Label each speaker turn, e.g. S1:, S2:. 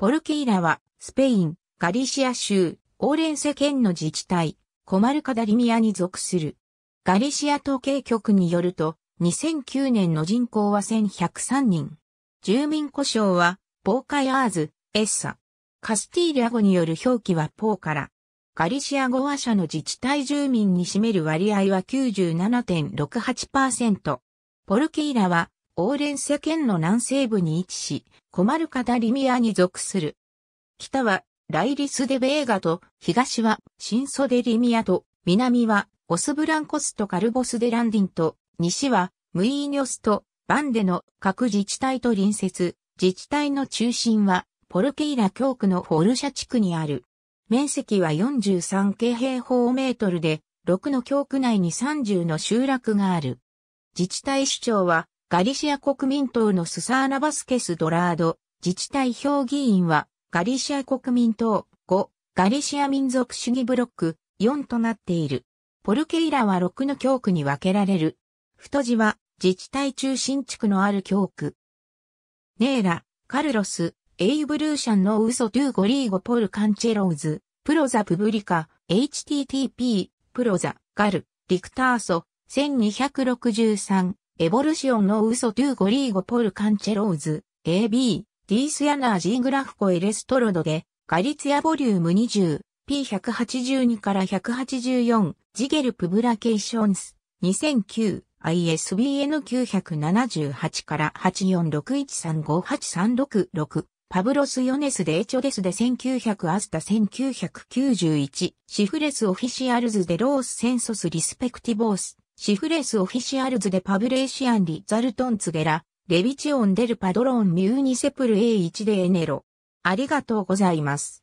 S1: ポルキーラ
S2: は、スペイン、ガリシア州、オーレンセ県の自治体、コマルカダリミアに属する。ガリシア統計局によると、2009年の人口は1103人。住民故障は、ポーカヤーズ、エッサ。カスティーリア語による表記はポーから。ガリシア語話者の自治体住民に占める割合は97.68%。ポルキーラはオーレンセ県の南西部に位置し、コマルカダリミアに属する。北はライリス・デ・ベーガと、東はシンソ・デ・リミアと、南はオスブランコスとカルボス・デ・ランディンと、西はムイーニョスとバンデの各自治体と隣接、自治体の中心はポルケイラ教区のフォルシャ地区にある。面積は43系平方メートルで、6の教区内に30の集落がある。自治体首長はガリシア国民党のスサーナ・バスケス・ドラード、自治体評議員は、ガリシア国民党5、ガリシア民族主義ブロック4となっている。ポルケイラは6の教区に分けられる。太字は自治体中心地区のある教区。ネーラ、カルロス、エイブルーシャンのウソトゥーゴリーゴポルカンチェローズ、プロザプブリカ、http、プロザ、ガル、リクターソ、1263。エボルシオンのウソトゥーゴリーゴポルカンチェローズ、AB、ディースヤナージーグラフコエレストロドで、ガリツヤボリューム20、P182 から184、ジゲルプブラケーションス、2009、ISBN978 から8461358366、パブロス・ヨネス・デ・エチョデスで1900アスタ1991、シフレス・オフィシアルズ・デ・ロース・センソス・リスペクティボース、シフレスオフィシアルズでパブレーシアンリザルトンツゲラ、レビチオンデルパドロンミューニセプル A1 でエネロ。ありがとうご
S1: ざいます。